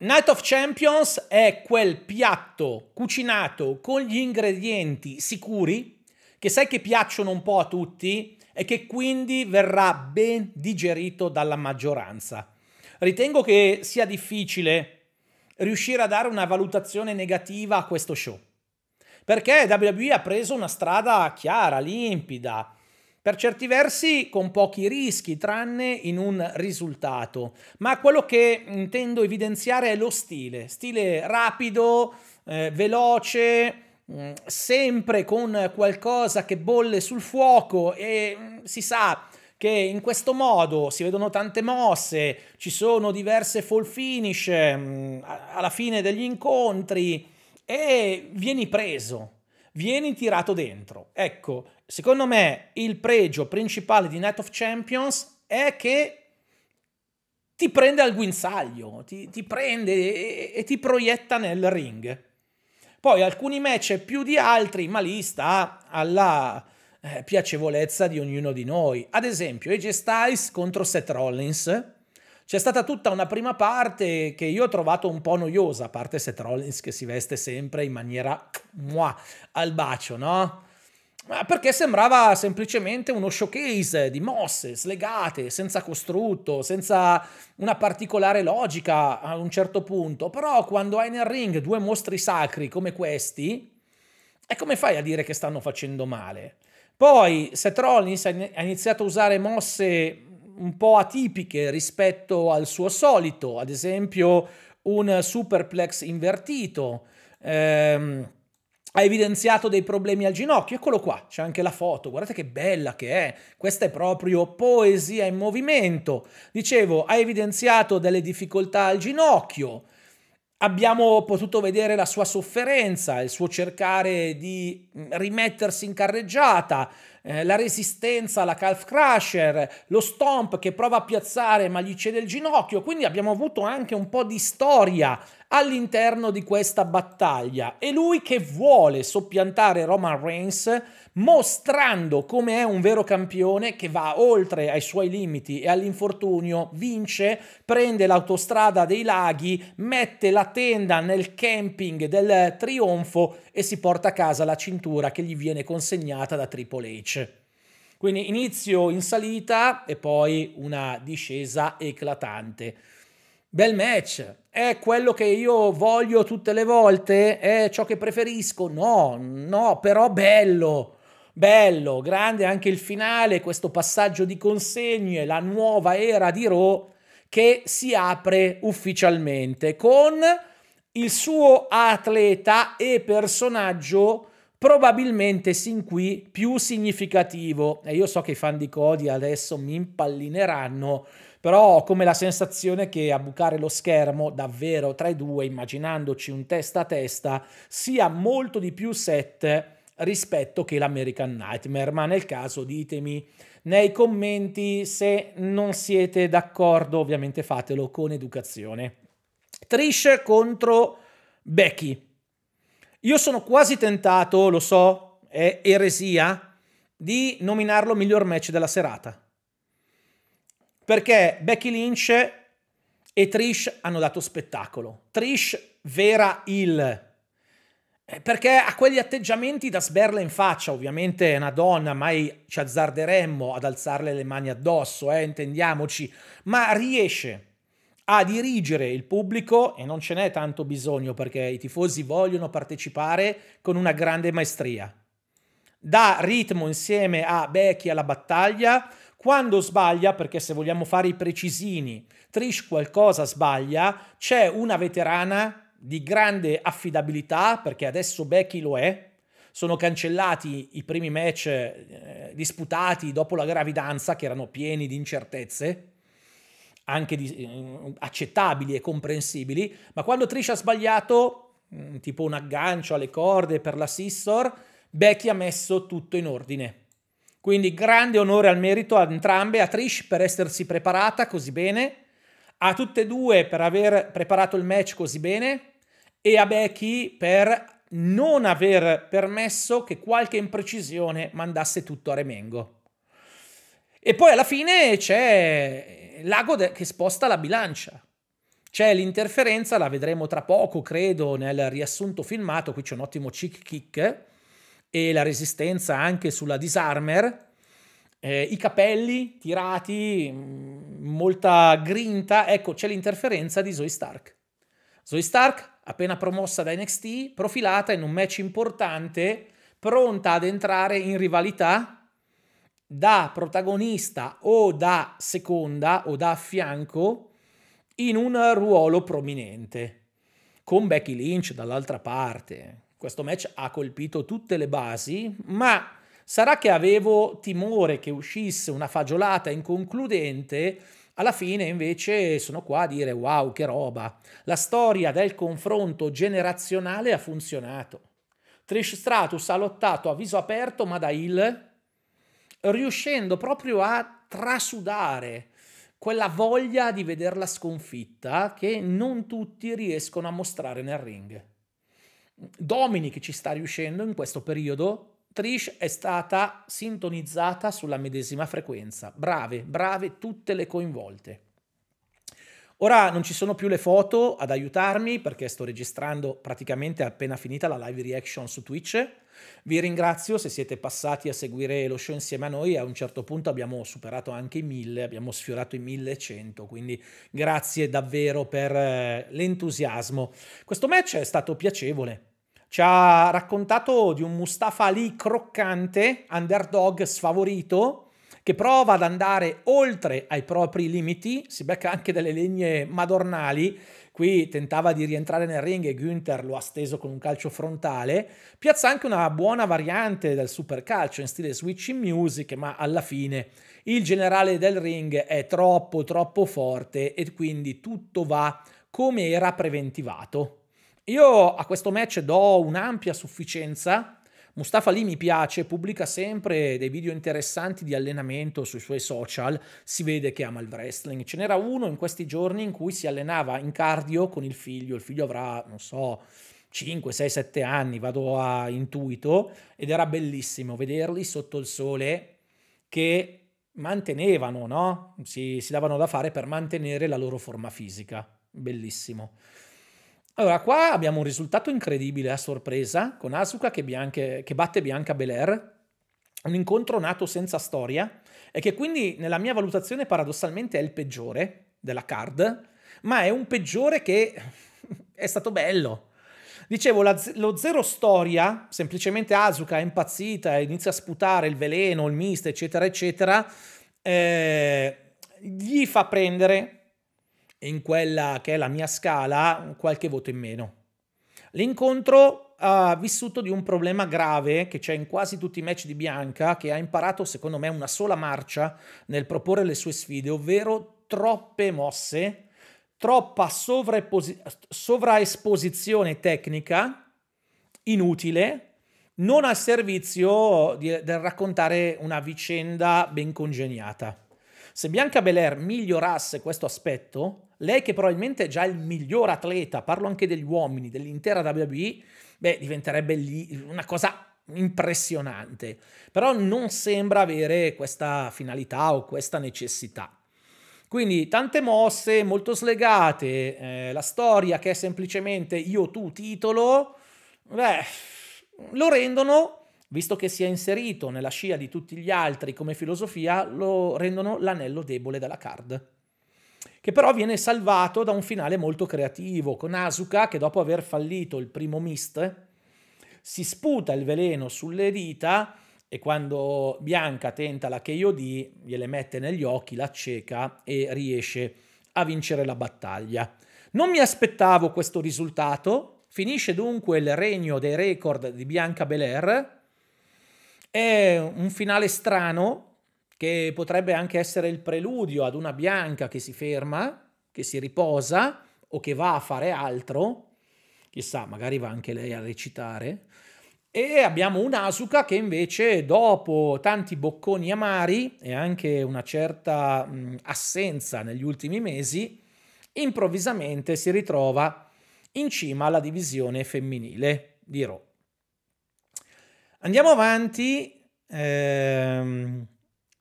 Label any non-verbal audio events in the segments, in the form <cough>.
Night of Champions è quel piatto cucinato con gli ingredienti sicuri, che sai che piacciono un po' a tutti e che quindi verrà ben digerito dalla maggioranza. Ritengo che sia difficile riuscire a dare una valutazione negativa a questo show. Perché WWE ha preso una strada chiara, limpida, per certi versi con pochi rischi, tranne in un risultato. Ma quello che intendo evidenziare è lo stile, stile rapido, eh, veloce, mm, sempre con qualcosa che bolle sul fuoco e mm, si sa che in questo modo si vedono tante mosse, ci sono diverse fall finish mh, mm, alla fine degli incontri e vieni preso, vieni tirato dentro. Ecco, secondo me il pregio principale di Night of Champions è che ti prende al guinzaglio, ti, ti prende e, e, ti proietta nel ring. Poi alcuni match più di altri, ma lì sta alla eh, piacevolezza di ognuno di noi. Ad esempio, AJ Styles contro Seth Rollins c'è stata tutta una prima parte che io ho trovato un po' noiosa, a parte Seth Rollins che si veste sempre in maniera muah, al bacio, no? Ma perché sembrava semplicemente uno showcase di mosse slegate, senza costrutto, senza una particolare logica a un certo punto. Però quando hai nel ring due mostri sacri come questi, e come fai a dire che stanno facendo male? Poi Seth Rollins ha iniziato a usare mosse un po' atipiche rispetto al suo solito, ad esempio un superplex invertito. Ehm, ha evidenziato dei problemi al ginocchio, eccolo qua, c'è anche la foto, guardate che bella che è, questa è proprio poesia in movimento. Dicevo, ha evidenziato delle difficoltà al ginocchio, Abbiamo potuto vedere la sua sofferenza, il suo cercare di mm, rimettersi in carreggiata, eh, la resistenza alla calf crusher, lo stomp che prova a piazzare ma gli cede il ginocchio, quindi abbiamo avuto anche un po' di storia all'interno di questa battaglia. E lui che vuole soppiantare Roman Reigns mostrando come è un vero campione che va oltre ai suoi limiti e all'infortunio, vince, prende l'autostrada dei laghi, mette la tenda nel camping del trionfo e si porta a casa la cintura che gli viene consegnata da Triple H. Quindi inizio in salita e poi una discesa eclatante. Bel match, è quello che io voglio tutte le volte? È ciò che preferisco? No, no, però bello. Bello, grande anche il finale, questo passaggio di consegne, la nuova era di Raw che si apre ufficialmente con il suo atleta e personaggio probabilmente sin qui più significativo. E io so che i fan di Cody adesso mi impallineranno, però ho come la sensazione che a bucare lo schermo davvero tra i due, immaginandoci un testa a testa, sia molto di più set rispetto che l'American Nightmare, ma nel caso ditemi nei commenti se non siete d'accordo, ovviamente fatelo con educazione. Trish contro Becky. Io sono quasi tentato, lo so, è eresia, di nominarlo miglior match della serata. Perché Becky Lynch e Trish hanno dato spettacolo. Trish vera il eh, perché ha quegli atteggiamenti da sberla in faccia, ovviamente è una donna, mai ci azzarderemmo ad alzarle le mani addosso, eh, intendiamoci, ma riesce a dirigere il pubblico e non ce n'è tanto bisogno perché i tifosi vogliono partecipare con una grande maestria. Dà ritmo insieme a Becky alla battaglia, quando sbaglia, perché se vogliamo fare i precisini, Trish qualcosa sbaglia, c'è una veterana di grande affidabilità, perché adesso Becky lo è, sono cancellati i primi match eh, disputati dopo la gravidanza, che erano pieni di incertezze, anche di, eh, accettabili e comprensibili, ma quando Trish ha sbagliato, mh, mm, tipo un aggancio alle corde per la Sistor, Becky ha messo tutto in ordine. Quindi grande onore al merito a entrambe, a Trish per essersi preparata così bene, a tutte e due per aver preparato il match così bene e a Becky per non aver permesso che qualche imprecisione mandasse tutto a Remengo. E poi alla fine c'è l'ago che sposta la bilancia. C'è l'interferenza, la vedremo tra poco, credo, nel riassunto filmato. Qui c'è un ottimo chick kick e la resistenza anche sulla disarmer eh, i capelli tirati, mm, molta grinta, ecco c'è l'interferenza di Zoe Stark. Zoe Stark, appena promossa da NXT, profilata in un match importante, pronta ad entrare in rivalità da protagonista o da seconda o da affianco in un ruolo prominente, con Becky Lynch dall'altra parte. Questo match ha colpito tutte le basi, ma Sarà che avevo timore che uscisse una fagiolata inconcludente alla fine invece sono qua a dire wow che roba, la storia del confronto generazionale ha funzionato. Trish Stratus ha lottato a viso aperto ma da il riuscendo proprio a trasudare quella voglia di vederla sconfitta che non tutti riescono a mostrare nel ring. Dominic ci sta riuscendo in questo periodo, Trish è stata sintonizzata sulla medesima frequenza. Brave, brave tutte le coinvolte. Ora non ci sono più le foto ad aiutarmi perché sto registrando praticamente appena finita la live reaction su Twitch. Vi ringrazio se siete passati a seguire lo show insieme a noi, a un certo punto abbiamo superato anche i 1000, abbiamo sfiorato i 1100, quindi grazie davvero per eh, l'entusiasmo. Questo match è stato piacevole, ci ha raccontato di un Mustafa Ali croccante, underdog sfavorito, che prova ad andare oltre ai propri limiti, si becca anche delle legne madornali, qui tentava di rientrare nel ring e Günther lo ha steso con un calcio frontale, piazza anche una buona variante del supercalcio in stile switching music, ma alla fine il generale del ring è troppo troppo forte e quindi tutto va come era preventivato. Io a questo match do un'ampia sufficienza. Mustafa lì mi piace, pubblica sempre dei video interessanti di allenamento sui suoi social, si vede che ama il wrestling. Ce n'era uno in questi giorni in cui si allenava in cardio con il figlio, il figlio avrà, non so, 5, 6, 7 anni, vado a intuito, ed era bellissimo vederli sotto il sole che mantenevano, no? si, si davano da fare per mantenere la loro forma fisica. Bellissimo. Allora, qua abbiamo un risultato incredibile a sorpresa con Asuka che, bianche, che batte Bianca Belair un incontro nato senza storia e che quindi nella mia valutazione paradossalmente è il peggiore della card, ma è un peggiore che <laughs> è stato bello. Dicevo, la, lo zero storia, semplicemente Asuka è impazzita, inizia a sputare il veleno, il mist, eccetera, eccetera, eh, gli fa prendere in quella che è la mia scala qualche voto in meno. L'incontro ha vissuto di un problema grave che c'è in quasi tutti i match di Bianca, che ha imparato secondo me una sola marcia nel proporre le sue sfide, ovvero troppe mosse, troppa sovraesposizione tecnica inutile, non al servizio di, del raccontare una vicenda ben congegnata. Se Bianca Belair migliorasse questo aspetto, lei che probabilmente è già il miglior atleta, parlo anche degli uomini, dell'intera WWE, beh, diventerebbe lì una cosa impressionante. Però non sembra avere questa finalità o questa necessità. Quindi tante mosse molto slegate, eh, la storia che è semplicemente io tu titolo, beh, lo rendono visto che si è inserito nella scia di tutti gli altri come filosofia, lo rendono l'anello debole della card. Che però viene salvato da un finale molto creativo, con Asuka che dopo aver fallito il primo mist si sputa il veleno sulle dita e quando Bianca tenta la KOD gliele mette negli occhi, la cieca e riesce a vincere la battaglia. Non mi aspettavo questo risultato, finisce dunque il regno dei record di Bianca Belair è un finale strano che potrebbe anche essere il preludio ad una bianca che si ferma, che si riposa o che va a fare altro. Chissà, magari va anche lei a recitare. E abbiamo un Asuka che invece, dopo tanti bocconi amari e anche una certa mh, assenza negli ultimi mesi, improvvisamente si ritrova in cima alla divisione femminile di Raw. Andiamo avanti. Ehm,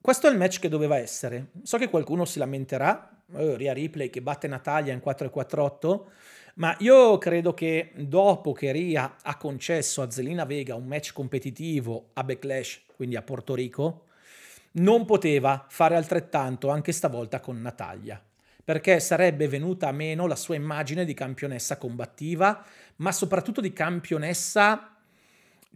questo è il match che doveva essere. So che qualcuno si lamenterà. Oh, eh, Ria Ripley che batte Natalia in 4 4-4-8. Ma io credo che dopo che Ria ha concesso a Zelina Vega un match competitivo a Backlash, quindi a Porto Rico, non poteva fare altrettanto anche stavolta con Natalia, perché sarebbe venuta a meno la sua immagine di campionessa combattiva, ma soprattutto di campionessa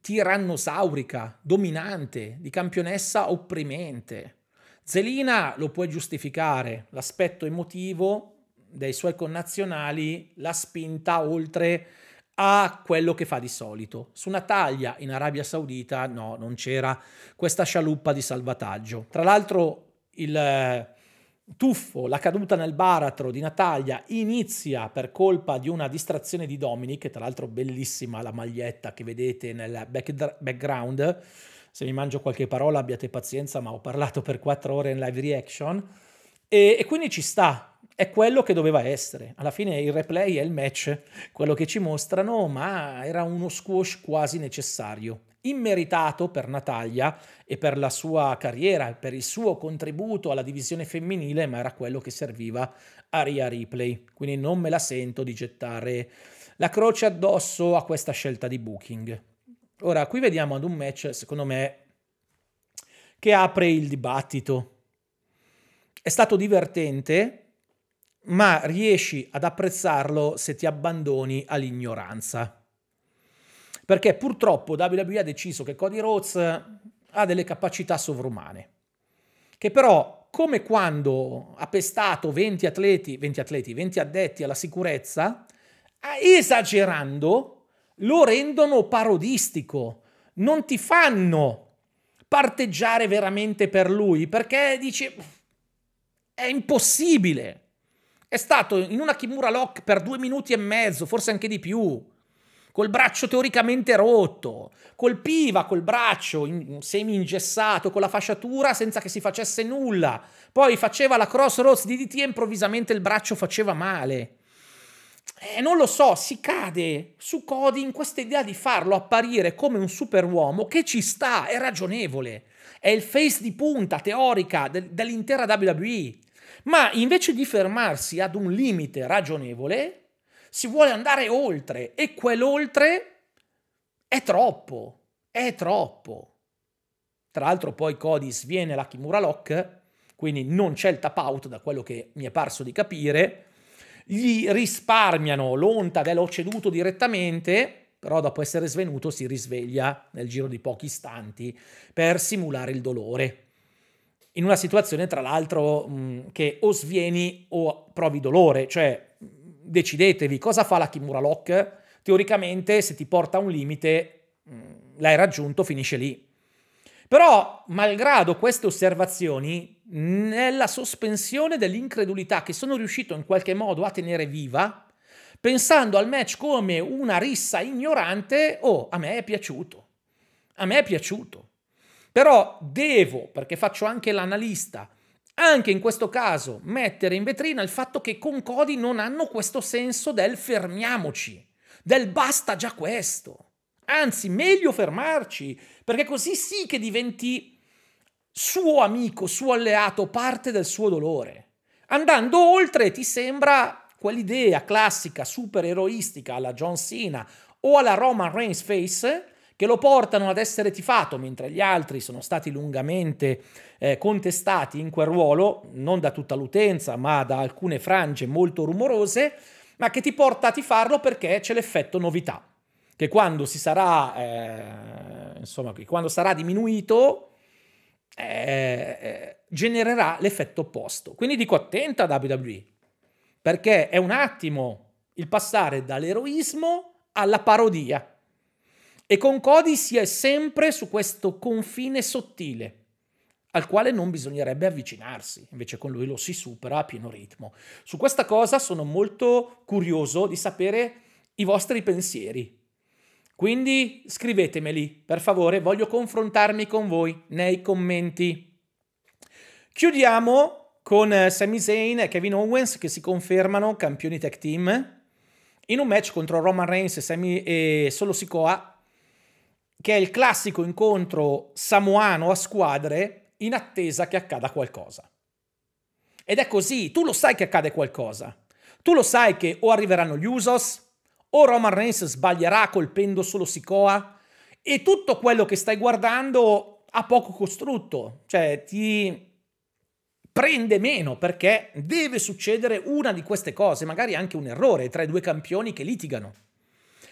tirannosaurica, dominante, di campionessa opprimente. Zelina lo può giustificare, l'aspetto emotivo dei suoi connazionali l'ha spinta oltre a quello che fa di solito. Su una taglia in Arabia Saudita no, non c'era questa scialuppa di salvataggio. Tra l'altro il tuffo, la caduta nel baratro di Natalia inizia per colpa di una distrazione di Dominic, tra l'altro bellissima la maglietta che vedete nel back background, se mi mangio qualche parola abbiate pazienza, ma ho parlato per quattro ore in live reaction, e, e quindi ci sta, è quello che doveva essere. Alla fine il replay è il match, quello che ci mostrano, ma era uno squash quasi necessario immeritato per Natalia e per la sua carriera, per il suo contributo alla divisione femminile, ma era quello che serviva a Ria Ripley. Quindi non me la sento di gettare la croce addosso a questa scelta di Booking. Ora, qui vediamo ad un match, secondo me, che apre il dibattito. È stato divertente, ma riesci ad apprezzarlo se ti abbandoni all'ignoranza. Perché purtroppo WWE ha deciso che Cody Rhodes eh, ha delle capacità sovrumane, che però, come quando ha pestato 20 atleti, 20 atleti, 20 addetti alla sicurezza, esagerando, lo rendono parodistico, non ti fanno parteggiare veramente per lui, perché dici, è impossibile. È stato in una Kimura Lock per due minuti e mezzo, forse anche di più col braccio teoricamente rotto, colpiva col braccio in, semi ingessato, con la fasciatura senza che si facesse nulla, poi faceva la crossroads di DT e improvvisamente il braccio faceva male. Eh, non lo so, si cade su Cody in questa idea di farlo apparire come un superuomo che ci sta, è ragionevole. È il face di punta teorica del, dell'intera WWE. Ma invece di fermarsi ad un limite ragionevole, si vuole andare oltre e quell'oltre è troppo, è troppo. Tra l'altro poi Cody sviene la Kimura Lock, quindi non c'è il tap out da quello che mi è parso di capire, gli risparmiano l'onta l'ho ceduto direttamente, però dopo essere svenuto si risveglia nel giro di pochi istanti per simulare il dolore. In una situazione tra l'altro mm, che o svieni o provi dolore, cioè decidetevi cosa fa la Kimura Lock. Teoricamente, se ti porta a un limite, mm, l'hai raggiunto, finisce lì. Però, malgrado queste osservazioni, nella sospensione dell'incredulità che sono riuscito in qualche modo a tenere viva, pensando al match come una rissa ignorante, oh, a me è piaciuto. A me è piaciuto. Però devo, perché faccio anche l'analista, anche in questo caso mettere in vetrina il fatto che con Cody non hanno questo senso del fermiamoci, del basta già questo. Anzi, meglio fermarci, perché così sì che diventi suo amico, suo alleato, parte del suo dolore. Andando oltre ti sembra quell'idea classica supereroistica alla John Cena o alla Roman Reigns face che lo portano ad essere tifato, mentre gli altri sono stati lungamente eh, contestati in quel ruolo, non da tutta l'utenza, ma da alcune frange molto rumorose, ma che ti porta a tifarlo perché c'è l'effetto novità, che quando si sarà, eh, insomma, quando sarà diminuito, eh, eh, genererà l'effetto opposto. Quindi dico attenta a WWE, perché è un attimo il passare dall'eroismo alla parodia. E con Cody si è sempre su questo confine sottile al quale non bisognerebbe avvicinarsi, invece con lui lo si supera a pieno ritmo. Su questa cosa sono molto curioso di sapere i vostri pensieri. Quindi scrivetemeli, per favore, voglio confrontarmi con voi nei commenti. Chiudiamo con eh, Sami Zayn e Kevin Owens che si confermano campioni tech team in un match contro Roman Reigns e, Sammy, e Solo Sikoa che è il classico incontro samoano a squadre in attesa che accada qualcosa. Ed è così, tu lo sai che accade qualcosa. Tu lo sai che o arriveranno gli Usos, o Roman Reigns sbaglierà colpendo solo Sikoa, e tutto quello che stai guardando ha poco costrutto, cioè ti prende meno perché deve succedere una di queste cose, magari anche un errore tra i due campioni che litigano.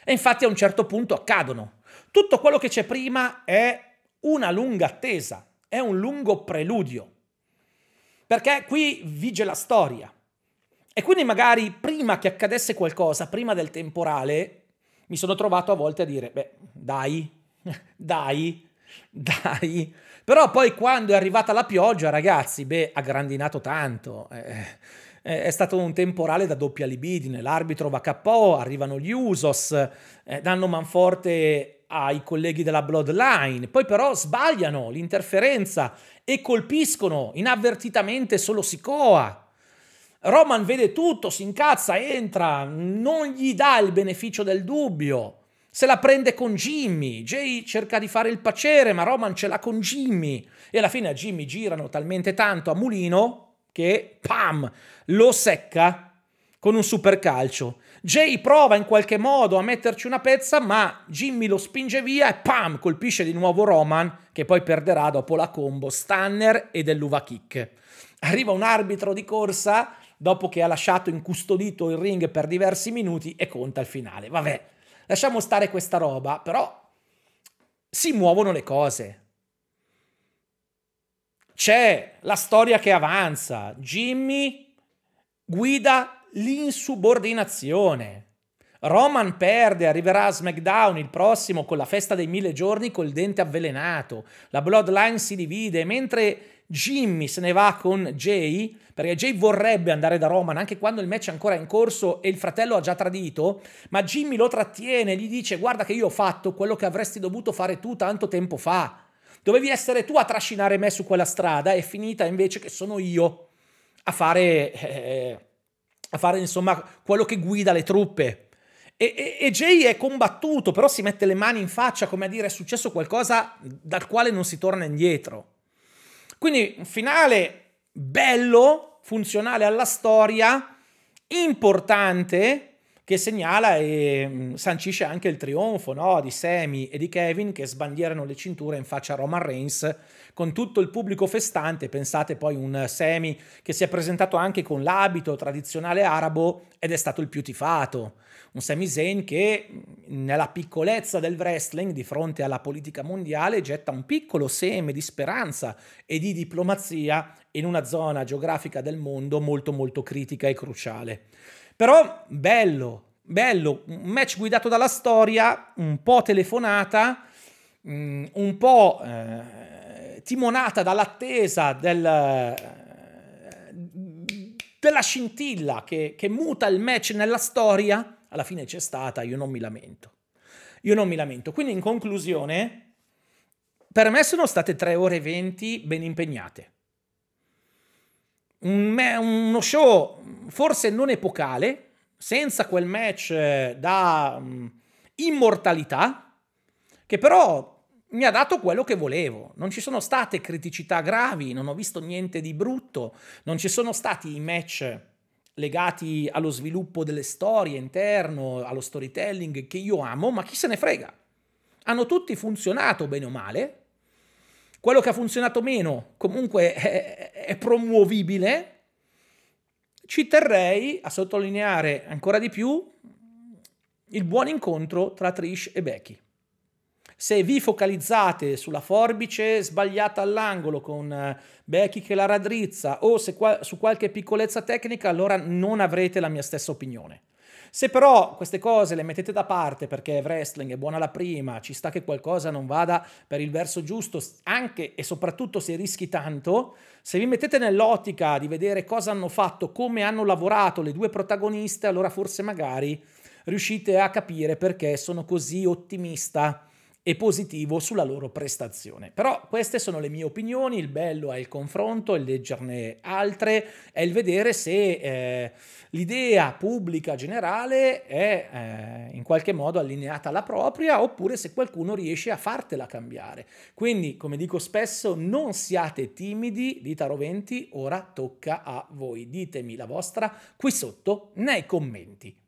E infatti a un certo punto accadono. Tutto quello che c'è prima è una lunga attesa, è un lungo preludio, perché qui vige la storia. E quindi magari prima che accadesse qualcosa, prima del temporale, mi sono trovato a volte a dire, beh, dai, <laughs> dai, dai. Però poi quando è arrivata la pioggia, ragazzi, beh, ha grandinato tanto. Eh è stato un temporale da doppia libidine, l'arbitro va KO, arrivano gli Usos, eh, danno manforte ai colleghi della Bloodline, poi però sbagliano l'interferenza e colpiscono inavvertitamente solo Sikoa. Roman vede tutto, si incazza, entra, non gli dà il beneficio del dubbio. Se la prende con Jimmy, Jay cerca di fare il pacere, ma Roman ce l'ha con Jimmy. E alla fine a Jimmy girano talmente tanto a mulino che pam, lo secca con un super calcio. Jay prova in qualche modo a metterci una pezza, ma Jimmy lo spinge via e pam, colpisce di nuovo Roman, che poi perderà dopo la combo Stanner e dell'Uva Kick. Arriva un arbitro di corsa dopo che ha lasciato incustodito il ring per diversi minuti e conta il finale. Vabbè, lasciamo stare questa roba, però si muovono le cose. C'è la storia che avanza. Jimmy guida l'insubordinazione. Roman perde, arriverà a SmackDown il prossimo con la festa dei mille giorni col dente avvelenato. La Bloodline si divide, mentre Jimmy se ne va con Jay, perché Jay vorrebbe andare da Roman anche quando il match è ancora in corso e il fratello ha già tradito, ma Jimmy lo trattiene, gli dice guarda che io ho fatto quello che avresti dovuto fare tu tanto tempo fa. Dovevi essere tu a trascinare me su quella strada, è finita invece che sono io a fare, eh, a fare insomma, quello che guida le truppe. E, e, e, Jay è combattuto, però si mette le mani in faccia come a dire è successo qualcosa dal quale non si torna indietro. Quindi un finale bello, funzionale alla storia, importante, che segnala e mm, sancisce anche il trionfo no? di Semi e di Kevin che sbandierano le cinture in faccia a Roman Reigns con tutto il pubblico festante. Pensate poi un Semi che si è presentato anche con l'abito tradizionale arabo ed è stato il più tifato. Un Semi Zayn che mm, nella piccolezza del wrestling di fronte alla politica mondiale getta un piccolo seme di speranza e di diplomazia in una zona geografica del mondo molto molto critica e cruciale. Però bello, bello, un match guidato dalla storia, un po' telefonata, mm, un po' eh, timonata dall'attesa del, eh, della scintilla che, che muta il match nella storia. Alla fine c'è stata, io non mi lamento. Io non mi lamento. Quindi in conclusione, per me sono state 3 ore e 20 ben impegnate un, uno show forse non epocale, senza quel match eh, da um, immortalità, che però mi ha dato quello che volevo. Non ci sono state criticità gravi, non ho visto niente di brutto, non ci sono stati i match legati allo sviluppo delle storie interno, allo storytelling che io amo, ma chi se ne frega? Hanno tutti funzionato bene o male, quello che ha funzionato meno comunque è, è promuovibile. Ci terrei a sottolineare ancora di più il buon incontro tra Trish e Becky. Se vi focalizzate sulla forbice sbagliata all'angolo con eh, Becky che la raddrizza o qua, su qualche piccolezza tecnica, allora non avrete la mia stessa opinione. Se però queste cose le mettete da parte perché wrestling è buona la prima, ci sta che qualcosa non vada per il verso giusto, anche e soprattutto se rischi tanto, se vi mettete nell'ottica di vedere cosa hanno fatto, come hanno lavorato le due protagoniste, allora forse magari riuscite a capire perché sono così ottimista e positivo sulla loro prestazione. Però queste sono le mie opinioni, il bello è il confronto, il leggerne altre, è il vedere se eh, l'idea pubblica generale è eh, in qualche modo allineata alla propria oppure se qualcuno riesce a fartela cambiare. Quindi, come dico spesso, non siate timidi dita roventi, ora tocca a voi. Ditemi la vostra qui sotto nei commenti.